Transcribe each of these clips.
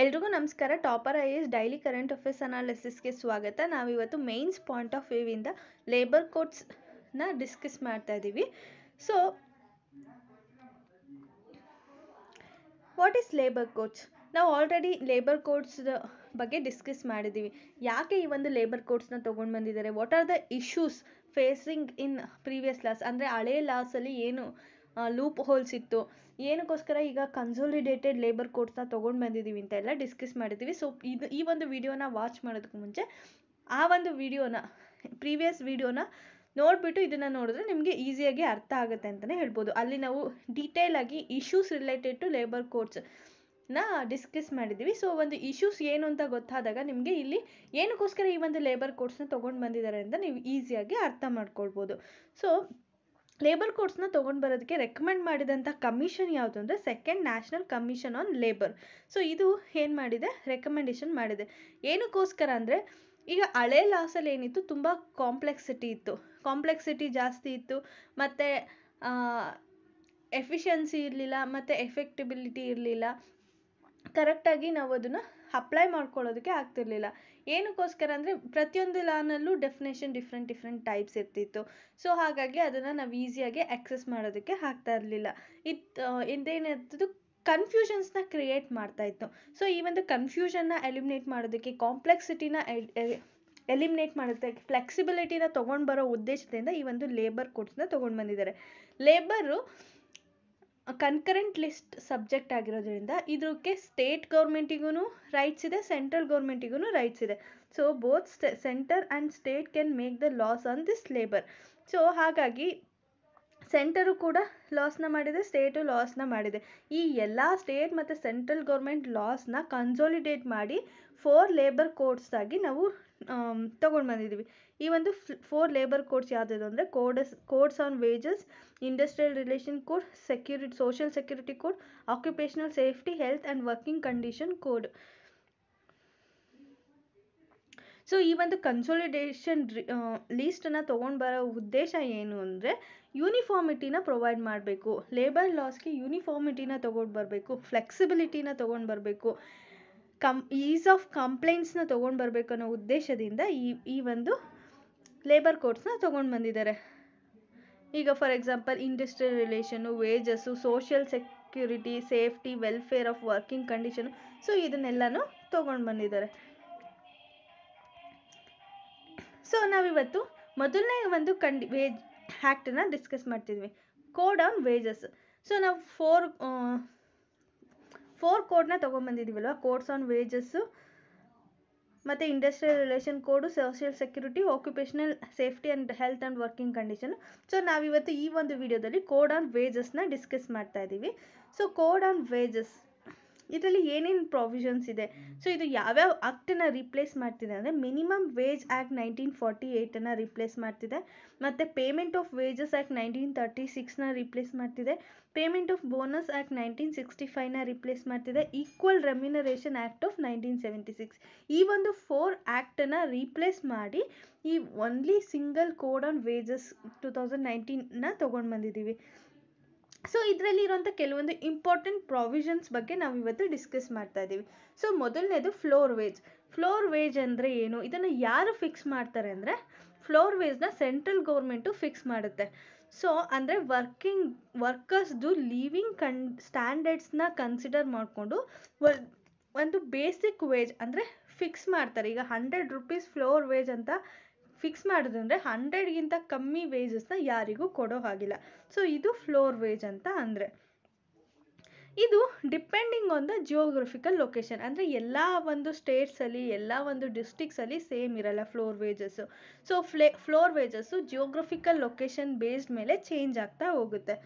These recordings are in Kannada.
ಎಲ್ರಿಗೂ ನಮಸ್ಕಾರ topper I S daily current affairs ಅನಾಲಿಸಿಸ್ಗೆ ಸ್ವಾಗತ ನಾವಿವತ್ತು ಮೇಯ್ನ್ಸ್ ಪಾಯಿಂಟ್ ಆಫ್ ವ್ಯೂವಿಂದ ಲೇಬರ್ ಕೋಡ್ಸ್ನ ಡಿಸ್ಕಸ್ ಮಾಡ್ತಾ ಇದ್ದೀವಿ so what is labour codes ನಾವು ಆಲ್ರೆಡಿ ಲೇಬರ್ ಕೋಡ್ಸ್ ಬಗ್ಗೆ ಡಿಸ್ಕಸ್ ಮಾಡಿದ್ದೀವಿ ಯಾಕೆ ಈ ಒಂದು ಲೇಬರ್ ಕೋಡ್ಸ್ನ ತೊಗೊಂಡು ಬಂದಿದ್ದಾರೆ what are the issues facing in previous laws ಅಂದರೆ ಹಳೆಯ ಲಾಸಲ್ಲಿ ಏನು ಲೂಪ್ ಹೋಲ್ಸ್ ಇತ್ತು ಏನಕ್ಕೋಸ್ಕರ ಈಗ ಕನ್ಸೋಲಿಡೇಟೆಡ್ ಲೇಬರ್ ಕೋಡ್ಸ್ನ ತೊಗೊಂಡು ಬಂದಿದ್ದೀವಿ ಅಂತೆಲ್ಲ ಡಿಸ್ಕಸ್ ಮಾಡಿದ್ದೀವಿ ಸೊ ಇದು ಈ ಒಂದು ವಿಡಿಯೋನ ವಾಚ್ ಮಾಡೋದಕ್ಕೆ ಮುಂಚೆ ಆ ಒಂದು ವಿಡಿಯೋನ ಪ್ರೀವಿಯಸ್ ವಿಡಿಯೋನ ನೋಡಿಬಿಟ್ಟು ಇದನ್ನು ನೋಡಿದ್ರೆ ನಿಮಗೆ ಈಸಿಯಾಗಿ ಅರ್ಥ ಆಗುತ್ತೆ ಅಂತಲೇ ಹೇಳ್ಬೋದು ಅಲ್ಲಿ ನಾವು ಡೀಟೇಲ್ ಆಗಿ issues related to labour codes ನ ಡಿಸ್ಕಸ್ ಮಾಡಿದ್ದೀವಿ ಸೊ ಒಂದು ಇಶ್ಯೂಸ್ ಏನು ಅಂತ ಗೊತ್ತಾದಾಗ ನಿಮಗೆ ಇಲ್ಲಿ ಏನಕ್ಕೋಸ್ಕರ ಈ ಒಂದು ಲೇಬರ್ ಕೋಡ್ಸ್ನ ತೊಗೊಂಡು ಬಂದಿದ್ದಾರೆ ಅಂತ ನೀವು ಈಸಿಯಾಗಿ ಅರ್ಥ ಮಾಡ್ಕೊಳ್ಬೋದು ಸೊ ಲೇಬರ್ ಕೋಡ್ಸ್ನ ತೊಗೊಂಡು ಬರೋದಕ್ಕೆ ರೆಕಮೆಂಡ್ ಮಾಡಿದಂಥ ಕಮಿಷನ್ ಯಾವುದು ಅಂದರೆ second national commission on labour so ಇದು ಏನು ಮಾಡಿದೆ ರೆಕಮೆಂಡೇಷನ್ ಮಾಡಿದೆ ಏನಕ್ಕೋಸ್ಕರ ಅಂದರೆ ಈಗ ಹಳೆ ಲಾಸಲ್ಲಿ ಏನಿತ್ತು ತುಂಬ ಕಾಂಪ್ಲೆಕ್ಸಿಟಿ ಇತ್ತು ಕಾಂಪ್ಲೆಕ್ಸಿಟಿ ಜಾಸ್ತಿ ಇತ್ತು ಮತ್ತು ಎಫಿಷಿಯನ್ಸಿ ಇರಲಿಲ್ಲ ಮತ್ತು ಎಫೆಕ್ಟಿಬಿಲಿಟಿ ಇರಲಿಲ್ಲ ಕರೆಕ್ಟಾಗಿ ನಾವು ಅದನ್ನು ಅಪ್ಲೈ ಮಾಡ್ಕೊಳ್ಳೋದಕ್ಕೆ ಆಗ್ತಿರ್ಲಿಲ್ಲ ಏನಕ್ಕೋಸ್ಕರ ಅಂದರೆ ಪ್ರತಿಯೊಂದು ಲಾನಲ್ಲೂ ಡೆಫಿನೇಷನ್ ಡಿಫ್ರೆಂಟ್ ಡಿಫ್ರೆಂಟ್ ಟೈಪ್ಸ್ ಇರ್ತಿತ್ತು ಸೊ ಹಾಗಾಗಿ ಅದನ್ನು ನಾವು ಈಸಿಯಾಗಿ ಆಕ್ಸೆಸ್ ಮಾಡೋದಕ್ಕೆ ಆಗ್ತಾ ಇರಲಿಲ್ಲ ಇದು ಇದೇನಿರ್ತದ್ದು ಕನ್ಫ್ಯೂಷನ್ಸ್ನ ಕ್ರಿಯೇಟ್ ಮಾಡ್ತಾ ಇತ್ತು ಸೊ ಈ ಒಂದು ಕನ್ಫ್ಯೂಷನ್ನ ಎಲಿಮಿನೇಟ್ ಮಾಡೋದಕ್ಕೆ ಕಾಂಪ್ಲೆಕ್ಸಿಟಿನ ಎಲಿಮಿನೇಟ್ ಮಾಡುತ್ತೆ ಫ್ಲೆಕ್ಸಿಬಿಲಿಟಿನ ತೊಗೊಂಡು ಬರೋ ಉದ್ದೇಶದಿಂದ ಈ ಒಂದು ಲೇಬರ್ ಕೋಡ್ಸ್ನ ತೊಗೊಂಡು ಬಂದಿದ್ದಾರೆ ಲೇಬರು ಕನ್ಕರೆಂಟ್ ಲಿಸ್ಟ್ ಸಬ್ಜೆಕ್ಟ್ ಆಗಿರೋದ್ರಿಂದ ಇದಕ್ಕೆ ಸ್ಟೇಟ್ ಗೌರ್ಮೆಂಟಿಗೂ ರೈಟ್ಸ್ ಇದೆ ಸೆಂಟ್ರಲ್ ಗೌರ್ಮೆಂಟಿಗೂ ರೈಟ್ಸ್ ಇದೆ so both centre and state can make the laws on this labour so ಹಾಗಾಗಿ ಸೆಂಟರು ಕೂಡ ಲಾಸ್ನ ಮಾಡಿದೆ ಸ್ಟೇಟು ಲಾಸ್ನ ಮಾಡಿದೆ ಈ ಎಲ್ಲ ಸ್ಟೇಟ್ ಮತ್ತು ಸೆಂಟ್ರಲ್ ಗೌರ್ಮೆಂಟ್ ಲಾಸ್ನ ಕನ್ಸೋಲಿಡೇಟ್ ಮಾಡಿ ಫೋರ್ ಲೇಬರ್ ಕೋಡ್ಸ್ ನಾವು ತೊಗೊಂಡು ಬಂದಿದ್ದೀವಿ ಈ ಒಂದು ಫೋರ್ ಲೇಬರ್ ಕೋಡ್ಸ್ ಯಾವುದು ಅಂದರೆ codes codes on wages industrial relation code security social security code occupational safety health and working condition code so ಈ ಒಂದು ಕನ್ಸೋಲಿಡೇಷನ್ ಲೀಸ್ಟನ್ನು ತೊಗೊಂಡು ಬರೋ ಉದ್ದೇಶ ಏನು ಅಂದರೆ ಯೂನಿಫಾರ್ಮಿಟಿನ ಪ್ರೊವೈಡ್ ಮಾಡಬೇಕು ಲೇಬರ್ ಲಾಸ್ಗೆ ಯೂನಿಫಾರ್ಮಿಟಿನ ತೊಗೊಂಡು ಬರಬೇಕು ಫ್ಲೆಕ್ಸಿಬಿಲಿಟಿನ ತೊಗೊಂಡು ಬರಬೇಕು ಕಂ ಈಸ್ ಆಫ್ ಕಂಪ್ಲೇಂಟ್ಸ್ನ ತೊಗೊಂಡು ಬರಬೇಕು ಅನ್ನೋ ಉದ್ದೇಶದಿಂದ ಈ ಈ ಒಂದು ಲೇಬರ್ ಕೋರ್ಟ್ಸ್ನ ತೊಗೊಂಡು ಬಂದಿದ್ದಾರೆ ಈಗ for example industrial relation wages social security safety welfare of working condition so ಇದನ್ನೆಲ್ಲನೂ ತೊಗೊಂಡು ಬಂದಿದ್ದಾರೆ ಸೊ ನಾವಿವತ್ತು ಮೊದಲನೇ ಒಂದು ಕಂಡಿ ವೇಜ್ ಆ್ಯಕ್ಟನ್ನ ಡಿಸ್ಕಸ್ ಮಾಡ್ತಿದ್ವಿ ಕೋಡ್ ಆನ್ ವೇಜಸ್ ಸೊ ನಾವು ಫೋರ್ ಫೋರ್ ಕೋಡ್ನ ತೊಗೊಂಬಂದಿದ್ದೀವಲ್ವ ಕೋಡ್ಸ್ ಆನ್ ವೇಜಸ್ಸು ಮತ್ತು industrial relation code social security occupational safety and health and working condition so ನಾವಿವತ್ತು ಈ ಒಂದು ವಿಡಿಯೋದಲ್ಲಿ ಕೋಡ್ ಆನ್ ವೇಜಸ್ನ ಡಿಸ್ಕಸ್ ಮಾಡ್ತಾ ಇದ್ದೀವಿ ಸೊ ಕೋಡ್ ಆನ್ ವೇಜಸ್ ಇದರಲ್ಲಿ ಏನೇನು ಪ್ರಾವಿಷನ್ಸ್ ಇದೆ ಸೊ ಇದು ಯಾವ್ಯಾವ ಆ್ಯಕ್ಟನ್ನು ರಿಪ್ಲೇಸ್ ಮಾಡ್ತಿದೆ ಅಂದರೆ minimum wage act nineteen forty ಏಯ್ಟನ್ನು ರಿಪ್ಲೇಸ್ ಮಾಡ್ತಿದೆ ಮತ್ತು payment of wages act nineteen thirty ಸಿಕ್ಸ್ನ ರಿಪ್ಲೇಸ್ ಮಾಡ್ತಿದೆ payment of bonus act nineteen sixty ಫೈವ್ನ ರಿಪ್ಲೇಸ್ ಮಾಡ್ತಿದೆ equal remuneration act of nineteen seventy six ಈ ಒಂದು ಫೋರ್ ಆ್ಯಕ್ಟನ್ನು ರೀಪ್ಲೇಸ್ ಮಾಡಿ ಈ only single code on wages two thousand ನೈನ್ಟೀನ್ನ ತೊಗೊಂಡು ಬಂದಿದ್ದೀವಿ ಸೊ ಇದರಲ್ಲಿ ಇರುವಂಥ ಕೆಲವೊಂದು ಇಂಪಾರ್ಟೆಂಟ್ ಪ್ರಾವಿಷನ್ಸ್ ಬಗ್ಗೆ ನಾವು ಇವತ್ತು ಡಿಸ್ಕಸ್ ಮಾಡ್ತಾ ಇದ್ದೀವಿ ಸೊ ಮೊದಲನೇದು ಫ್ಲೋರ್ ವೇಜ್ ಫ್ಲೋರ್ ವೇಜ್ ಅಂದರೆ ಏನು ಇದನ್ನು ಯಾರು ಫಿಕ್ಸ್ ಮಾಡ್ತಾರೆ ಅಂದರೆ ಫ್ಲೋರ್ ವೇಜ್ನ ಸೆಂಟ್ರಲ್ ಗೌರ್ಮೆಂಟು ಫಿಕ್ಸ್ ಮಾಡುತ್ತೆ ಸೊ ಅಂದರೆ ವರ್ಕಿಂಗ್ ವರ್ಕರ್ಸ್ದು ಲೀವಿಂಗ್ ಕನ್ ಸ್ಟ್ಯಾಂಡರ್ಡ್ಸ್ನ ಕನ್ಸಿಡರ್ ಮಾಡಿಕೊಂಡು ಒಂದು ಬೇಸಿಕ್ ವೇಜ್ ಅಂದರೆ ಫಿಕ್ಸ್ ಮಾಡ್ತಾರೆ ಈಗ ಹಂಡ್ರೆಡ್ ರುಪೀಸ್ ಫ್ಲೋರ್ ವೇಜ್ ಅಂತ ಫಿಕ್ಸ್ ಅಂದರೆ ಹಂಡ್ರೆಡ್ಗಿಂತ ಕಮ್ಮಿ ವೇಜಸ್ನ ಯಾರಿಗೂ ಕೊಡೋ ಹಾಗಿಲ್ಲ ಸೊ ಇದು ಫ್ಲೋರ್ ವೇಜ್ ಅಂತ ಅಂದರೆ ಇದು depending on the geographical location ಅಂದರೆ ಎಲ್ಲ ಒಂದು ಸ್ಟೇಟ್ಸಲ್ಲಿ ಎಲ್ಲ ಒಂದು ಡಿಸ್ಟಿಕ್ಸಲ್ಲಿ ಸೇಮ್ ಇರಲ್ಲ ಫ್ಲೋರ್ ವೇಜಸ್ಸು ಸೊ ಫ್ಲೇ floor wages geographical location based ಮೇಲೆ ಚೇಂಜ್ ಆಗ್ತಾ ಹೋಗುತ್ತೆ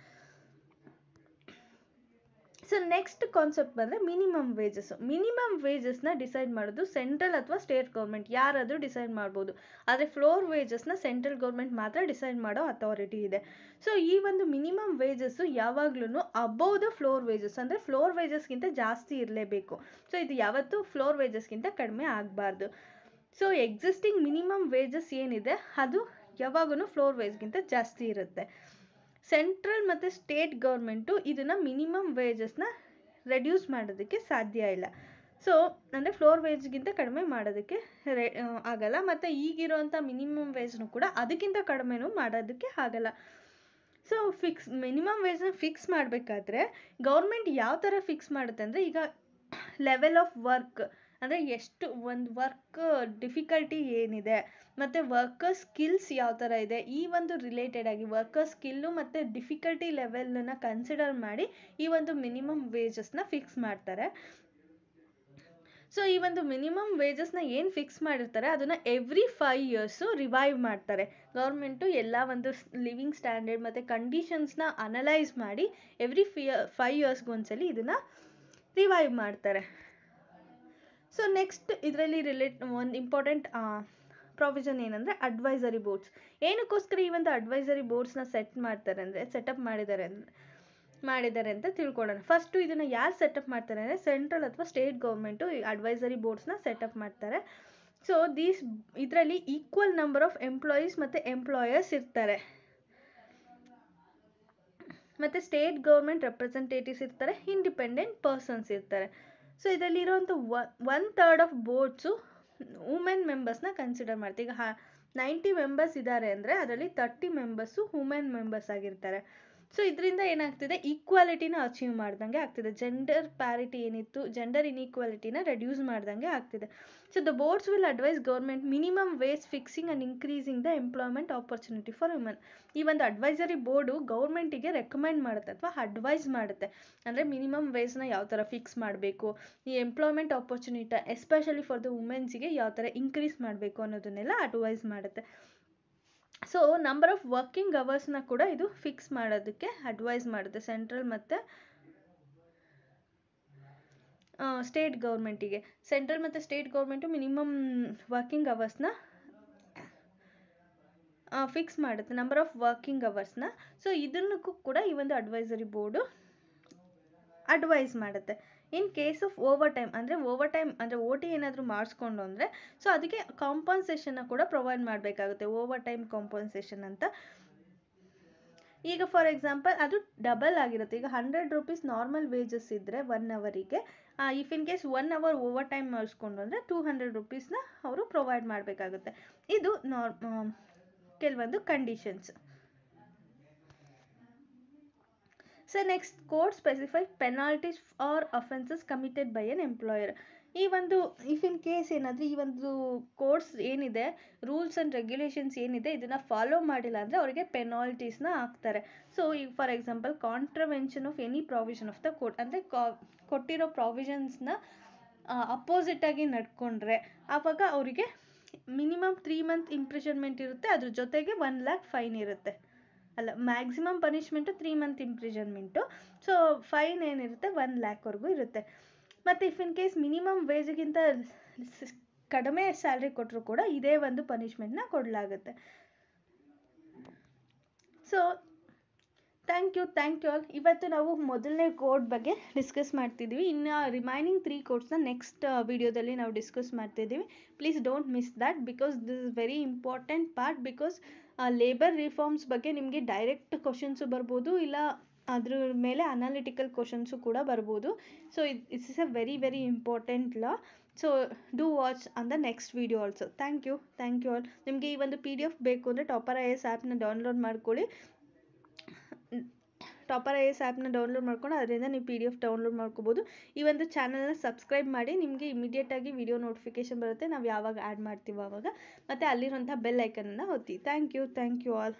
ಸೊ ನೆಕ್ಸ್ಟ್ ಕಾನ್ಸೆಪ್ಟ್ ಬಂದರೆ ಮಿನಿಮಮ್ ವೇಜಸ್ ಮಿನಿಮಮ್ ವೇಜಸ್ನ ಡಿಸೈಡ್ ಮಾಡೋದು ಸೆಂಟ್ರಲ್ ಅಥವಾ ಸ್ಟೇಟ್ ಗೌರ್ಮೆಂಟ್ ಯಾರಾದರೂ ಡಿಸೈಡ್ ಮಾಡ್ಬೋದು ಆದರೆ ಫ್ಲೋರ್ ವೇಜಸ್ನ ಸೆಂಟ್ರಲ್ ಗೌರ್ಮೆಂಟ್ ಮಾತ್ರ ಡಿಸೈಡ್ ಮಾಡೋ ಅಥಾರಿಟಿ ಇದೆ ಸೊ ಈ ಒಂದು ಮಿನಿಮಮ್ ವೇಜಸ್ಸು ಯಾವಾಗ್ಲೂ ಅಬೋವ್ ದ ಫ್ಲೋರ್ ವೇಜಸ್ ಅಂದರೆ ಫ್ಲೋರ್ ವೇಜಸ್ಗಿಂತ ಜಾಸ್ತಿ ಇರಲೇಬೇಕು ಸೊ ಇದು ಯಾವತ್ತೂ ಫ್ಲೋರ್ ವೇಜಸ್ಗಿಂತ ಕಡಿಮೆ ಆಗಬಾರ್ದು ಸೊ ಎಕ್ಸಿಸ್ಟಿಂಗ್ ಮಿನಿಮಮ್ ವೇಜಸ್ ಏನಿದೆ ಅದು ಯಾವಾಗೂ ಫ್ಲೋರ್ ವೇಜ್ಗಿಂತ ಜಾಸ್ತಿ ಇರುತ್ತೆ ಸೆಂಟ್ರಲ್ ಮತ್ತು ಸ್ಟೇಟ್ ಗೌರ್ಮೆಂಟು ಇದನ್ನು ಮಿನಿಮಮ್ ವೇಜಸ್ನ ರೆಡ್ಯೂಸ್ ಮಾಡೋದಕ್ಕೆ ಸಾಧ್ಯ ಇಲ್ಲ ಸೊ ಅಂದರೆ ಫ್ಲೋರ್ ವೇಜ್ಗಿಂತ ಕಡಿಮೆ ಮಾಡೋದಕ್ಕೆ ರೆ ಆಗಲ್ಲ ಮತ್ತು ಈಗಿರೋಂಥ ಮಿನಿಮಮ್ ವೇಜ್ನು ಕೂಡ ಅದಕ್ಕಿಂತ ಕಡಿಮೆನೂ ಮಾಡೋದಕ್ಕೆ ಆಗಲ್ಲ ಸೊ ಫಿಕ್ಸ್ ಮಿನಿಮಮ್ ವೇಜ್ನ ಫಿಕ್ಸ್ ಮಾಡಬೇಕಾದ್ರೆ ಗೌರ್ಮೆಂಟ್ ಯಾವ ಥರ ಫಿಕ್ಸ್ ಮಾಡುತ್ತೆ ಅಂದರೆ ಈಗ ಲೆವೆಲ್ ಆಫ್ ವರ್ಕ್ ಅಂದರೆ ಎಷ್ಟು ಒಂದು ವರ್ಕ್ ಡಿಫಿಕಲ್ಟಿ ಏನಿದೆ ಮತ್ತು ವರ್ಕರ್ ಸ್ಕಿಲ್ಸ್ ಯಾವ ಥರ ಇದೆ ಈ ಒಂದು ರಿಲೇಟೆಡ್ ಆಗಿ ವರ್ಕರ್ ಸ್ಕಿಲ್ಲು ಮತ್ತು ಡಿಫಿಕಲ್ಟಿ ಲೆವೆಲನ್ನು ಕನ್ಸಿಡರ್ ಮಾಡಿ ಈ ಒಂದು ಮಿನಿಮಮ್ ವೇಜಸ್ನ ಫಿಕ್ಸ್ ಮಾಡ್ತಾರೆ ಸೊ ಈ ಒಂದು ಮಿನಿಮಮ್ ವೇಜಸ್ನ ಏನು ಫಿಕ್ಸ್ ಮಾಡಿರ್ತಾರೆ ಅದನ್ನು ಎವ್ರಿ ಫೈವ್ ಇಯರ್ಸು ರಿವೈವ್ ಮಾಡ್ತಾರೆ ಗೌರ್ಮೆಂಟು ಎಲ್ಲ ಒಂದು ಲಿವಿಂಗ್ ಸ್ಟ್ಯಾಂಡರ್ಡ್ ಮತ್ತು ಕಂಡೀಷನ್ಸ್ನ ಅನಲೈಸ್ ಮಾಡಿ ಎವ್ರಿ ಫಿ ಫೈವ್ ಇಯರ್ಸ್ಗೊಂದ್ಸಲಿ ಇದನ್ನು ರಿವೈವ್ ಮಾಡ್ತಾರೆ ಸೊ ನೆಕ್ಸ್ಟ್ ಇದರಲ್ಲಿ ರಿಲೇಟ್ ಒಂದು ಇಂಪಾರ್ಟೆಂಟ್ ಪ್ರಾವಿಷನ್ ಏನಂದರೆ ಅಡ್ವೈಸರಿ ಬೋರ್ಡ್ಸ್ ಏನಕ್ಕೋಸ್ಕರ ಈ ಒಂದು ಅಡ್ವೈಸರಿ ಬೋರ್ಡ್ಸ್ನ ಸೆಟ್ ಮಾಡ್ತಾರೆ ಅಂದರೆ ಸೆಟಪ್ ಮಾಡಿದ್ದಾರೆ ಮಾಡಿದ್ದಾರೆ ಅಂತ ತಿಳ್ಕೊಳ್ಳೋಣ ಫಸ್ಟು ಇದನ್ನು ಯಾರು ಸೆಟಪ್ ಮಾಡ್ತಾರೆ ಅಂದರೆ ಸೆಂಟ್ರಲ್ ಅಥವಾ ಸ್ಟೇಟ್ ಗೌರ್ಮೆಂಟು ಈ ಅಡ್ವೈಸರಿ ಬೋರ್ಡ್ಸ್ನ ಸೆಟಪ್ ಮಾಡ್ತಾರೆ ಸೊ ದೀಸ್ ಇದರಲ್ಲಿ ಈಕ್ವಲ್ ನಂಬರ್ ಆಫ್ ಎಂಪ್ಲಾಯೀಸ್ ಮತ್ತು ಎಂಪ್ಲಾಯರ್ಸ್ ಇರ್ತಾರೆ ಮತ್ತು ಸ್ಟೇಟ್ ಗೌರ್ಮೆಂಟ್ ರೆಪ್ರೆಸೆಂಟೇಟಿವ್ಸ್ ಇರ್ತಾರೆ ಇಂಡಿಪೆಂಡೆಂಟ್ ಪರ್ಸನ್ಸ್ ಇರ್ತಾರೆ ಸೊ ಇದರಲ್ಲಿರುವಂಥ one third of boards women ಮೆಂಬರ್ಸ್ನ ಕನ್ಸಿಡರ್ ಮಾಡ್ತೀವಿ ಈಗ ನೈಂಟಿ ಮೆಂಬರ್ಸ್ ಇದ್ದಾರೆ ಅಂದರೆ ಅದರಲ್ಲಿ ತರ್ಟಿ ಮೆಂಬರ್ಸು ವುಮೆನ್ ಮೆಂಬರ್ಸ್ ಆಗಿರ್ತಾರೆ ಸೊ ಇದರಿಂದ ಏನಾಗ್ತಿದೆ ಈಕ್ವಾಲಿಟಿನ ಅಚೀವ್ ಮಾಡ್ದಂಗೆ ಆಗ್ತಿದೆ ಜೆಂಡರ್ ಪ್ಯಾರಿಟಿ ಏನಿತ್ತು ಜೆಂಡರ್ ಇನ್ಈಕ್ವಾಲಿಟಿನ ರೆಡ್ಯೂಸ್ ಮಾಡ್ದಂಗೆ ಆಗ್ತಿದೆ so the boards will advice government minimum wages fixing and increasing the employment opportunity for women ಈ ಒಂದು ಅಡ್ವೈಸರಿ ಬೋರ್ಡು ಗೌರ್ಮೆಂಟಿಗೆ ರೆಕಮೆಂಡ್ ಮಾಡುತ್ತೆ ಅಥವಾ ಅಡ್ವೈಸ್ ಮಾಡುತ್ತೆ ಅಂದರೆ ಮಿನಿಮಮ್ ವೇಜ್ನ ಯಾವ ಥರ ಫಿಕ್ಸ್ ಮಾಡಬೇಕು ಈ employment opportunity especially for the ವುಮೆನ್ಸಿಗೆ ಯಾವ ಥರ ಇನ್ಕ್ರೀಸ್ ಮಾಡಬೇಕು ಅನ್ನೋದನ್ನೆಲ್ಲ ಅಡ್ವೈಸ್ ಮಾಡುತ್ತೆ ಸೊ ನಂಬರ್ ಆಫ್ ವರ್ಕಿಂಗ್ ಅವರ್ಸ್ನ ಕೂಡ ಇದು ಫಿಕ್ಸ್ ಮಾಡೋದಕ್ಕೆ ಅಡ್ವೈಸ್ ಮಾಡುತ್ತೆ ಸೆಂಟ್ರಲ್ ಮತ್ತು ಸ್ಟೇಟ್ ಗೌರ್ಮೆಂಟಿಗೆ ಸೆಂಟ್ರಲ್ ಮತ್ತು ಸ್ಟೇಟ್ ಗೌರ್ಮೆಂಟು ಮಿನಿಮಮ್ ವರ್ಕಿಂಗ್ ಅವರ್ಸ್ನ ಫಿಕ್ಸ್ ಮಾಡುತ್ತೆ ನಂಬರ್ ಆಫ್ ವರ್ಕಿಂಗ್ ಅವರ್ಸ್ನ ಸೊ ಇದನ್ನಕ್ಕೂ ಕೂಡ ಈ ಒಂದು ಅಡ್ವೈಸರಿ ಬೋರ್ಡು ಅಡ್ವೈಸ್ ಮಾಡುತ್ತೆ in case of overtime ಅಂದರೆ ಓವರ್ ಟೈಮ್ ಅಂದರೆ ಓ ಟಿ ಏನಾದರೂ ಮಾಡಿಸ್ಕೊಂಡು ಅಂದರೆ ಸೊ ಅದಕ್ಕೆ ಕಾಂಪನ್ಸೇಷನ್ನ ಕೂಡ ಪ್ರೊವೈಡ್ ಮಾಡಬೇಕಾಗುತ್ತೆ ಓವರ್ ಟೈಮ್ ಕಾಂಪನ್ಸೇಷನ್ ಅಂತ ಈಗ ಫಾರ್ ಎಕ್ಸಾಂಪಲ್ ಅದು ಡಬಲ್ ಆಗಿರುತ್ತೆ ಈಗ ಹಂಡ್ರೆಡ್ ರುಪೀಸ್ ನಾರ್ಮಲ್ ವೇಜಸ್ ಇದ್ದರೆ ಒನ್ ಅವರಿಗೆ if in case one hour overtime ಮಾಡಿಸ್ಕೊಂಡು ಅಂದರೆ ಟೂ ಹಂಡ್ರೆಡ್ ರುಪೀಸ್ನ ಅವರು ಪ್ರೊವೈಡ್ ಮಾಡಬೇಕಾಗುತ್ತೆ ಇದು ನಾರ್ ಕೆಲವೊಂದು conditions so next court specify penalties or offences committed by an employer ಈ ಒಂದು ಇಫ್ ಇನ್ ಕೇಸ್ ಏನಾದರೂ ಈ ಒಂದು ಕೋರ್ಸ್ ಏನಿದೆ ರೂಲ್ಸ್ ಆ್ಯಂಡ್ ರೆಗ್ಯುಲೇಷನ್ಸ್ ಏನಿದೆ ಇದನ್ನು ಫಾಲೋ ಮಾಡಿಲ್ಲ ಅಂದರೆ ಅವರಿಗೆ ಪೆನಾಲ್ಟೀಸ್ನ ಹಾಕ್ತಾರೆ ಸೊ ಈಗ for example contravention of any provision of the court ಅಂದರೆ ಕೊಟ್ಟಿರೋ ಪ್ರಾವಿಷನ್ಸ್ನ ಅಪೋಸಿಟಾಗಿ ನಡ್ಕೊಂಡ್ರೆ ಆವಾಗ ಅವರಿಗೆ ಮಿನಿಮಮ್ ತ್ರೀ ಮಂತ್ ಇಂಪ್ರಿಷನ್ಮೆಂಟ್ ಇರುತ್ತೆ ಅದ್ರ ಜೊತೆಗೆ ಒನ್ ಲ್ಯಾಕ್ ಫೈನ್ ಇರುತ್ತೆ ಅಲ್ಲ maximum punishment three month imprisonment so fine ಏನಿರುತ್ತೆ ಒನ್ ಲ್ಯಾಕ್ವರೆಗೂ ಇರುತ್ತೆ ಮತ್ತು ಇಫ್ ಇನ್ ಕೇಸ್ ಮಿನಿಮಮ್ ವೇಜಿಗಿಂತ ಕಡಿಮೆ ಸ್ಯಾಲ್ರಿ ಕೊಟ್ಟರು ಕೂಡ ಇದೇ ಒಂದು ಪನಿಷ್ಮೆಂಟ್ನ ಕೊಡಲಾಗುತ್ತೆ so thank you thank you all ಇವತ್ತು ನಾವು ಮೊದಲನೇ ಕೋಡ್ ಬಗ್ಗೆ ಡಿಸ್ಕಸ್ ಮಾಡ್ತಿದ್ದೀವಿ ಇನ್ನು ರಿಮೈನಿಂಗ್ ತ್ರೀ ಕೋಡ್ಸ್ನ ನೆಕ್ಸ್ಟ್ ವಿಡಿಯೋದಲ್ಲಿ ನಾವು ಡಿಸ್ಕಸ್ ಮಾಡ್ತಿದ್ದೀವಿ please don't miss that because this very important part because labour reforms ಬಗ್ಗೆ ನಿಮಗೆ ಡೈರೆಕ್ಟ್ ಕ್ವಶನ್ಸು ಬರ್ಬೋದು ಇಲ್ಲ ಅದ್ರ ಮೇಲೆ ಅನಾಲಿಟಿಕಲ್ ಕ್ವಶನ್ಸು ಕೂಡ ಬರ್ಬೋದು so is it's is a very very important law so do watch on the next video also thank you thank you all ನಿಮಗೆ ಈ ಒಂದು ಪಿ ಡಿ ಎಫ್ ಬೇಕು ಅಂದರೆ ಟಾಪರ್ ಐ ಎಸ್ ಆ್ಯಪ್ನ ಡೌನ್ಲೋಡ್ ಮಾಡ್ಕೊಳ್ಳಿ ಟಾಪರ್ ಐ ಎಸ್ ಆ್ಯಪ್ನ ಡೌನ್ಲೋಡ್ ಮಾಡ್ಕೊಂಡು ಅದರಿಂದ ನೀವು ಪಿ ಡಿ ಎಫ್ ಡೌನ್ಲೋಡ್ ಮಾಡ್ಕೋಬೋದು ಈ ಒಂದು ಚಾನಲ್ನ ಸಬ್ಸ್ಕ್ರೈಬ್ ಮಾಡಿ ನಿಮಗೆ ಇಮಿಡಿಯೇಟಾಗಿ ವಿಡಿಯೋ ನೋಟಿಫಿಕೇಷನ್ ಬರುತ್ತೆ ನಾವು ಯಾವಾಗ ಆ್ಯಡ್ ಮಾಡ್ತೀವೋ ಆವಾಗ ಮತ್ತು ಅಲ್ಲಿರುವಂಥ ಬೆಲ್ ಐಕನನ್ನು ಒತ್ತಿ thank you thank you all